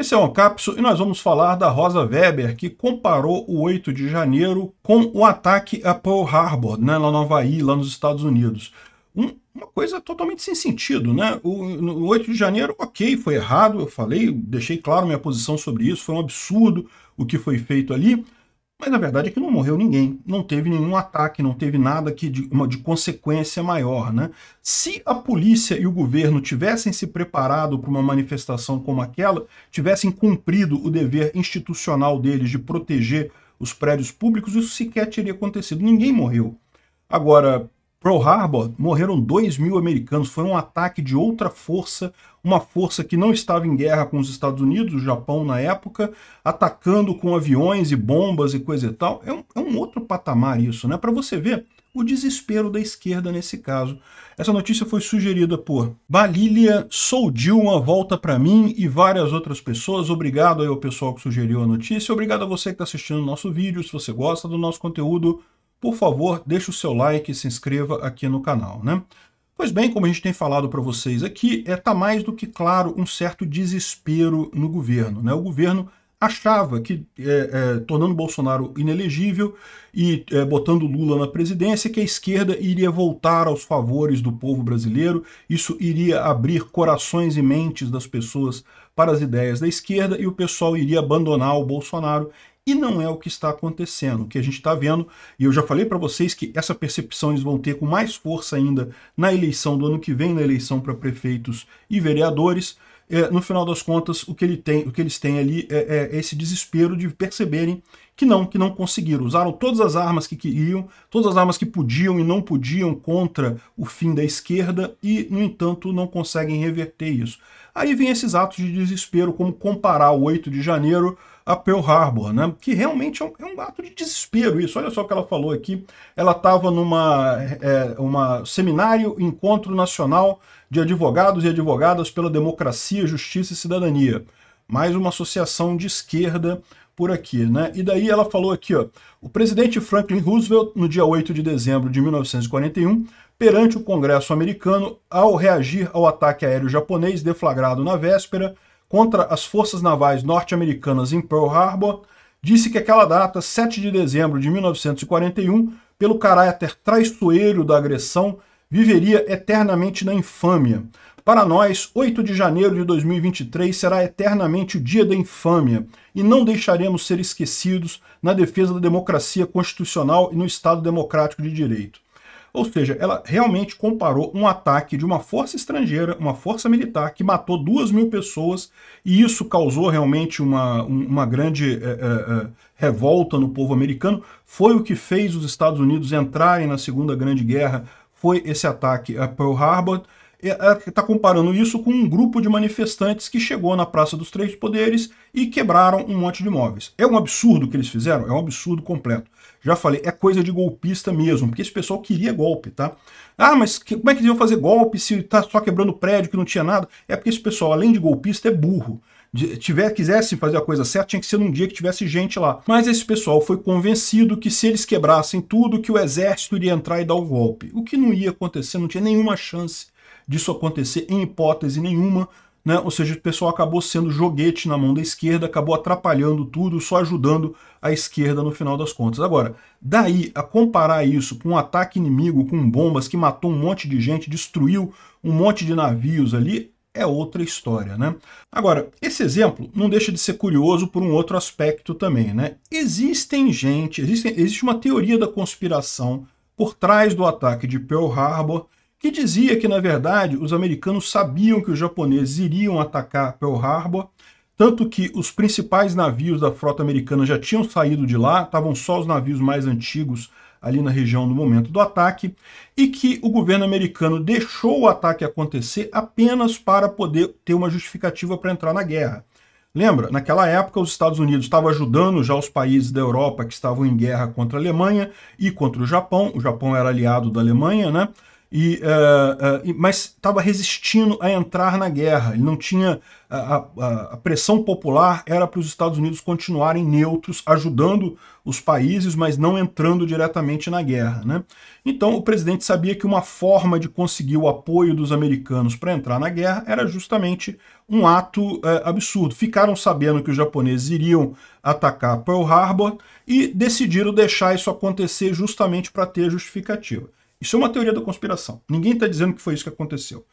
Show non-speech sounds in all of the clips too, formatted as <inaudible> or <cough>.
Esse é o capso e nós vamos falar da Rosa Weber, que comparou o 8 de janeiro com o ataque a Pearl Harbor, né, lá no Havaí, lá nos Estados Unidos. Um, uma coisa totalmente sem sentido, né? O, o 8 de janeiro, ok, foi errado, eu falei, deixei claro minha posição sobre isso, foi um absurdo o que foi feito ali, mas a verdade é que não morreu ninguém, não teve nenhum ataque, não teve nada que de, uma, de consequência maior. Né? Se a polícia e o governo tivessem se preparado para uma manifestação como aquela, tivessem cumprido o dever institucional deles de proteger os prédios públicos, isso sequer teria acontecido. Ninguém morreu. Agora, Pearl Harbor morreram 2 mil americanos. Foi um ataque de outra força, uma força que não estava em guerra com os Estados Unidos, o Japão na época, atacando com aviões e bombas e coisa e tal. É um, é um outro patamar isso, né? Para você ver o desespero da esquerda nesse caso. Essa notícia foi sugerida por Balília Soldil, uma volta para mim e várias outras pessoas. Obrigado aí ao pessoal que sugeriu a notícia. Obrigado a você que está assistindo o nosso vídeo. Se você gosta do nosso conteúdo, por favor, deixe o seu like e se inscreva aqui no canal, né? Pois bem, como a gente tem falado para vocês aqui, está é, tá mais do que claro um certo desespero no governo. Né? O governo achava que, é, é, tornando Bolsonaro inelegível e é, botando Lula na presidência, que a esquerda iria voltar aos favores do povo brasileiro, isso iria abrir corações e mentes das pessoas para as ideias da esquerda e o pessoal iria abandonar o Bolsonaro e não é o que está acontecendo. O que a gente está vendo, e eu já falei para vocês que essa percepção eles vão ter com mais força ainda na eleição do ano que vem, na eleição para prefeitos e vereadores. É, no final das contas, o que, ele tem, o que eles têm ali é, é esse desespero de perceberem que não, que não conseguiram. Usaram todas as armas que queriam, todas as armas que podiam e não podiam contra o fim da esquerda e, no entanto, não conseguem reverter isso. Aí vem esses atos de desespero, como comparar o 8 de janeiro a Pearl Harbor, né? que realmente é um, é um ato de desespero isso. Olha só o que ela falou aqui. Ela estava numa é, uma seminário, encontro nacional de advogados e advogadas pela democracia, justiça e cidadania mais uma associação de esquerda por aqui, né? E daí ela falou aqui, ó, o presidente Franklin Roosevelt, no dia 8 de dezembro de 1941, perante o Congresso americano, ao reagir ao ataque aéreo japonês deflagrado na véspera contra as forças navais norte-americanas em Pearl Harbor, disse que aquela data, 7 de dezembro de 1941, pelo caráter traiçoeiro da agressão, viveria eternamente na infâmia. Para nós, 8 de janeiro de 2023 será eternamente o dia da infâmia e não deixaremos ser esquecidos na defesa da democracia constitucional e no Estado democrático de direito. Ou seja, ela realmente comparou um ataque de uma força estrangeira, uma força militar, que matou duas mil pessoas, e isso causou realmente uma, uma grande é, é, revolta no povo americano. Foi o que fez os Estados Unidos entrarem na Segunda Grande Guerra, foi esse ataque a Pearl Harbor, está é, é, comparando isso com um grupo de manifestantes que chegou na Praça dos Três Poderes e quebraram um monte de imóveis. É um absurdo o que eles fizeram? É um absurdo completo. Já falei, é coisa de golpista mesmo, porque esse pessoal queria golpe, tá? Ah, mas que, como é que eles iam fazer golpe se está só quebrando prédio que não tinha nada? É porque esse pessoal, além de golpista, é burro de, tiver, quisessem fazer a coisa certa, tinha que ser num dia que tivesse gente lá. Mas esse pessoal foi convencido que se eles quebrassem tudo, que o exército iria entrar e dar o golpe. O que não ia acontecer, não tinha nenhuma chance disso acontecer em hipótese nenhuma, né? ou seja, o pessoal acabou sendo joguete na mão da esquerda, acabou atrapalhando tudo, só ajudando a esquerda no final das contas. Agora, daí a comparar isso com um ataque inimigo, com bombas que matou um monte de gente, destruiu um monte de navios ali, é outra história, né? Agora, esse exemplo não deixa de ser curioso por um outro aspecto também, né? Existem gente, existe, existe uma teoria da conspiração por trás do ataque de Pearl Harbor que dizia que, na verdade, os americanos sabiam que os japoneses iriam atacar Pearl Harbor, tanto que os principais navios da frota americana já tinham saído de lá, estavam só os navios mais antigos ali na região no momento do ataque, e que o governo americano deixou o ataque acontecer apenas para poder ter uma justificativa para entrar na guerra. Lembra? Naquela época, os Estados Unidos estavam ajudando já os países da Europa que estavam em guerra contra a Alemanha e contra o Japão. O Japão era aliado da Alemanha, né? e, uh, uh, mas estava resistindo a entrar na guerra. Ele não tinha a, a, a pressão popular era para os Estados Unidos continuarem neutros, ajudando os países, mas não entrando diretamente na guerra. Né? Então o presidente sabia que uma forma de conseguir o apoio dos americanos para entrar na guerra era justamente um ato eh, absurdo. Ficaram sabendo que os japoneses iriam atacar Pearl Harbor e decidiram deixar isso acontecer justamente para ter justificativa. Isso é uma teoria da conspiração. Ninguém está dizendo que foi isso que aconteceu.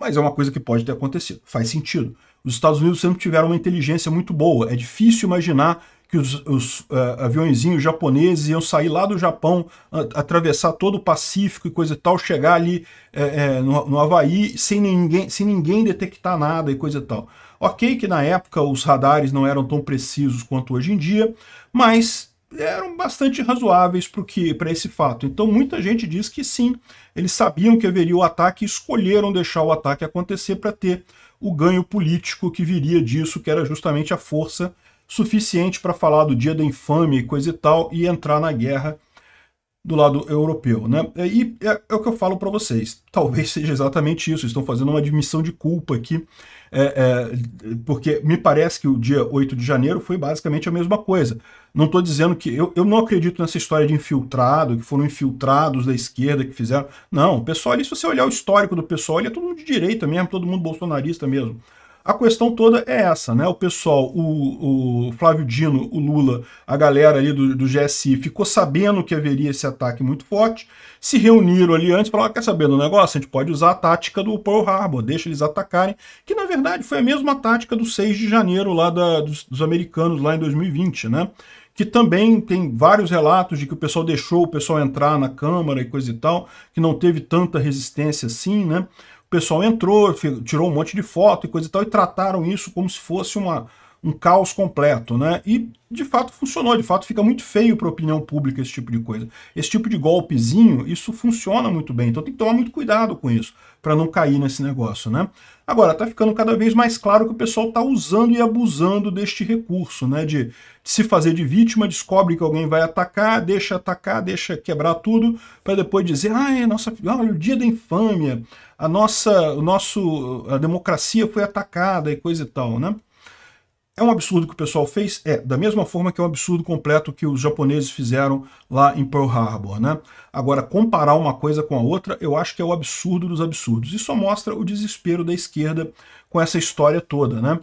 Mas é uma coisa que pode ter acontecido. Faz sentido. Os Estados Unidos sempre tiveram uma inteligência muito boa. É difícil imaginar que os, os uh, eh, aviõezinhos japoneses iam sair lá do Japão, atravessar todo o Pacífico e coisa e tal, chegar ali eh, eh, no, no Havaí sem ninguém, sem ninguém detectar nada e coisa e tal. Ok que na época os radares não eram tão precisos quanto hoje em dia, mas eram bastante razoáveis para esse fato. Então muita gente diz que sim, eles sabiam que haveria o ataque e escolheram deixar o ataque acontecer para ter o ganho político que viria disso, que era justamente a força suficiente para falar do dia da infame, e coisa e tal, e entrar na guerra do lado europeu, né? É, e é, é o que eu falo para vocês. Talvez <laughs> seja exatamente isso. Estão fazendo uma admissão de culpa aqui é, é, porque me parece que o dia 8 de janeiro foi basicamente a mesma coisa. Não estou dizendo que. Eu, eu não acredito nessa história de infiltrado, que foram infiltrados da esquerda que fizeram. Não, o pessoal ali, se você olhar o histórico do pessoal, ele é todo mundo de direita mesmo, todo mundo bolsonarista mesmo. A questão toda é essa, né? O pessoal, o, o Flávio Dino, o Lula, a galera ali do, do GSI ficou sabendo que haveria esse ataque muito forte, se reuniram ali antes e falaram, ah, quer saber do negócio? A gente pode usar a tática do Pearl Harbor, deixa eles atacarem, que na verdade foi a mesma tática do 6 de janeiro lá da, dos, dos americanos lá em 2020, né? que também tem vários relatos de que o pessoal deixou o pessoal entrar na Câmara e coisa e tal, que não teve tanta resistência assim, né? O pessoal entrou, tirou um monte de foto e coisa e tal, e trataram isso como se fosse uma, um caos completo, né? E de fato funcionou, de fato fica muito feio para a opinião pública esse tipo de coisa. Esse tipo de golpezinho, isso funciona muito bem, então tem que tomar muito cuidado com isso, para não cair nesse negócio, né? Agora, tá ficando cada vez mais claro que o pessoal tá usando e abusando deste recurso, né? De, de se fazer de vítima, descobre que alguém vai atacar, deixa atacar, deixa quebrar tudo, para depois dizer, ah, é nossa, olha, o dia da infâmia, a nossa, o nosso, a democracia foi atacada e coisa e tal, né? É um absurdo que o pessoal fez? É, da mesma forma que é um absurdo completo que os japoneses fizeram lá em Pearl Harbor, né? Agora, comparar uma coisa com a outra, eu acho que é o absurdo dos absurdos. Isso só mostra o desespero da esquerda com essa história toda, né?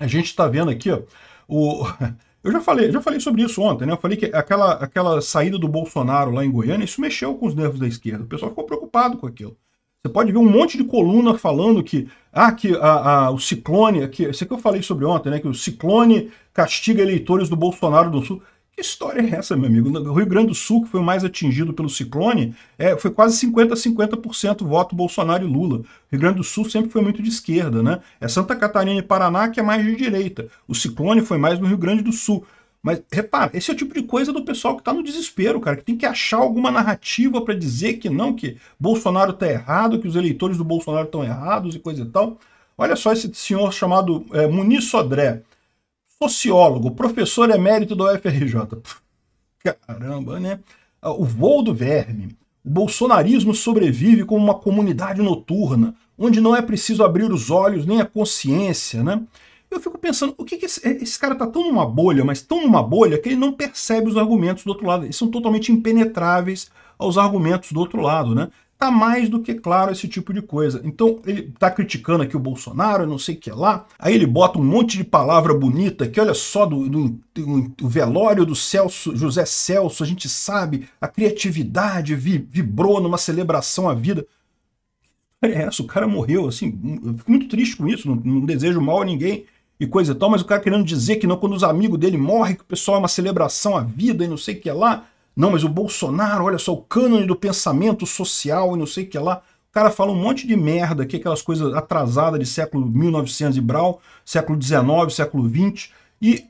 A gente está vendo aqui, ó, o... <laughs> Eu já falei, já falei sobre isso ontem, né? Eu falei que aquela, aquela saída do Bolsonaro lá em Goiânia, isso mexeu com os nervos da esquerda. O pessoal ficou preocupado com aquilo. Você pode ver um monte de coluna falando que, ah, que a, a, o ciclone, que, isso que eu falei sobre ontem, né? Que o ciclone castiga eleitores do Bolsonaro do Sul. Que história é essa, meu amigo? O Rio Grande do Sul, que foi o mais atingido pelo ciclone, é, foi quase 50% 50% voto Bolsonaro e Lula. O Rio Grande do Sul sempre foi muito de esquerda, né? É Santa Catarina e Paraná que é mais de direita. O ciclone foi mais no Rio Grande do Sul. Mas repara, esse é o tipo de coisa do pessoal que está no desespero, cara, que tem que achar alguma narrativa para dizer que não, que Bolsonaro está errado, que os eleitores do Bolsonaro estão errados e coisa e tal. Olha só esse senhor chamado é, Muniz Sodré, sociólogo, professor emérito da UFRJ. Caramba, né? Ah, o voo do verme. O bolsonarismo sobrevive como uma comunidade noturna, onde não é preciso abrir os olhos nem a consciência, né? Eu fico pensando, o que, que esse, é, esse, cara tá tão numa bolha, mas tão numa bolha, que ele não percebe os argumentos do outro lado. Eles são totalmente impenetráveis aos argumentos do outro lado, né? Tá mais do que claro esse tipo de coisa. Então, ele tá criticando aqui o Bolsonaro, não sei o que lá. Aí ele bota um monte de palavra bonita que olha só, do, do, do velório do Celso, José Celso, a gente sabe, a criatividade vibrou numa celebração à vida é essa, o cara morreu, assim, eu fico muito triste com isso, não, não desejo mal a ninguém, e coisa e tal, mas o cara querendo dizer que não, quando os amigos dele morrem, que o pessoal é uma celebração à vida e não sei o que é lá. Não, mas o Bolsonaro, olha só, o cânone do pensamento social e não sei o que é lá. O cara fala um monte de merda aqui, aquelas coisas atrasadas de século 1900 e Brau, século 19, século 20. E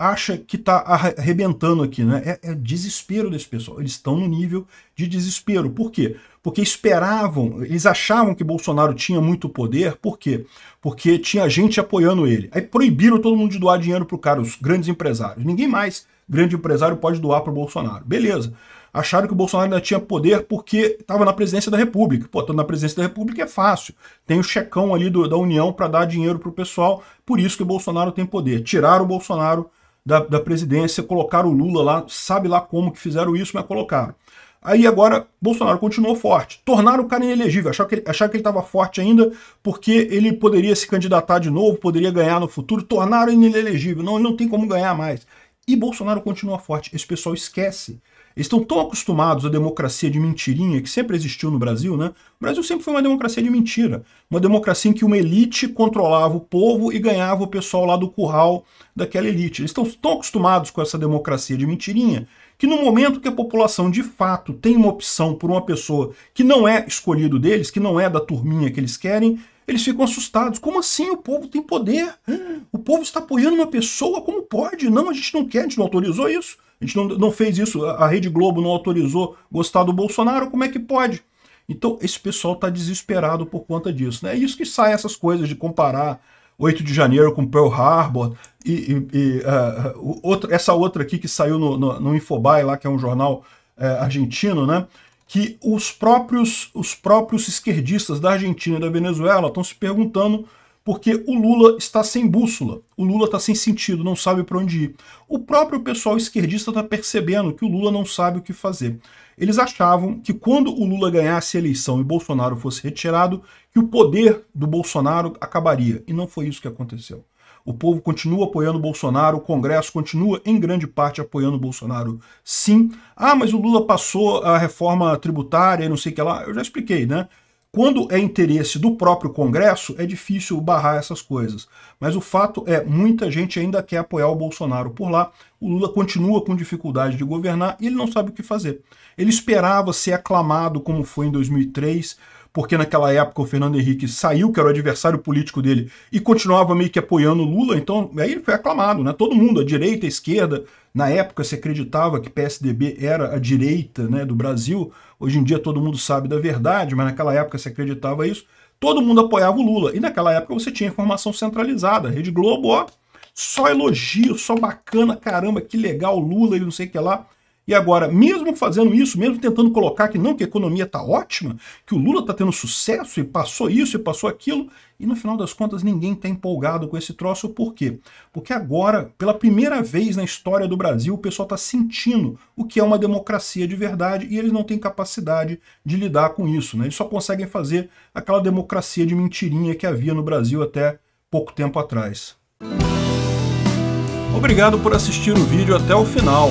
acha que está arrebentando aqui, né? É, é, desespero desse pessoal. Eles estão no nível de desespero. Por quê? Porque esperavam, eles achavam que Bolsonaro tinha muito poder, por quê? Porque tinha gente apoiando ele. Aí proibiram todo mundo de doar dinheiro para o cara, os grandes empresários. Ninguém mais grande empresário pode doar para o Bolsonaro. Beleza. Acharam que o Bolsonaro ainda tinha poder porque estava na presidência da República. Pô, estando na presidência da República é fácil. Tem o checão ali do, da União para dar dinheiro para o pessoal. Por isso que o Bolsonaro tem poder. Tiraram o Bolsonaro da, da presidência, colocaram o Lula lá, sabe lá como que fizeram isso, mas colocaram. Aí agora Bolsonaro continuou forte. Tornaram o cara inelegível, acharam que ele estava forte ainda porque ele poderia se candidatar de novo, poderia ganhar no futuro. Tornaram inelegível, não, ele não tem como ganhar mais. E Bolsonaro continua forte. Esse pessoal esquece eles estão tão acostumados à democracia de mentirinha que sempre existiu no Brasil, né? O Brasil sempre foi uma democracia de mentira. Uma democracia em que uma elite controlava o povo e ganhava o pessoal lá do curral daquela elite. Eles estão tão acostumados com essa democracia de mentirinha que no momento que a população de fato tem uma opção por uma pessoa que não é escolhido deles, que não é da turminha que eles querem, eles ficam assustados. Como assim o povo tem poder? O povo está apoiando uma pessoa? Como pode? Não, a gente não quer, a gente não autorizou isso. A gente não, não fez isso, a Rede Globo não autorizou gostar do Bolsonaro, como é que pode? Então, esse pessoal está desesperado por conta disso. Né? É isso que saem essas coisas de comparar 8 de janeiro com Pearl Harbor e, e, e uh, essa outra aqui que saiu no, no, no Infobae, lá, que é um jornal eh, argentino, né? que os próprios, os próprios esquerdistas da Argentina e da Venezuela estão se perguntando porque o Lula está sem bússola, o Lula está sem sentido, não sabe para onde ir. O próprio pessoal esquerdista está percebendo que o Lula não sabe o que fazer. Eles achavam que quando o Lula ganhasse a eleição e Bolsonaro fosse retirado, que o poder do Bolsonaro acabaria, e não foi isso que aconteceu. O povo continua apoiando o Bolsonaro, o Congresso continua, em grande parte, apoiando o Bolsonaro, sim. Ah, mas o Lula passou a reforma tributária e não sei o que lá. Eu já expliquei, né? Quando é interesse do próprio Congresso, é difícil barrar essas coisas. Mas o fato é, muita gente ainda quer apoiar o Bolsonaro por lá, o Lula continua com dificuldade de governar e ele não sabe o que fazer. Ele esperava ser aclamado como foi em 2003, porque naquela época o Fernando Henrique saiu, que era o adversário político dele, e continuava meio que apoiando Lula, então aí ele foi aclamado, né? Todo mundo, a direita, a esquerda, na época se acreditava que PSDB era a direita né, do Brasil, hoje em dia todo mundo sabe da verdade, mas naquela época se acreditava isso, todo mundo apoiava o Lula, e naquela época você tinha informação centralizada, a Rede Globo, ó, só elogio, só bacana, caramba, que legal, Lula e não sei o que lá. E agora, mesmo fazendo isso, mesmo tentando colocar que não, que a economia está ótima, que o Lula está tendo sucesso e passou isso e passou aquilo, e no final das contas ninguém está empolgado com esse troço, por quê? Porque agora, pela primeira vez na história do Brasil, o pessoal está sentindo o que é uma democracia de verdade e eles não têm capacidade de lidar com isso. Né? Eles só conseguem fazer aquela democracia de mentirinha que havia no Brasil até pouco tempo atrás. Obrigado por assistir o vídeo até o final.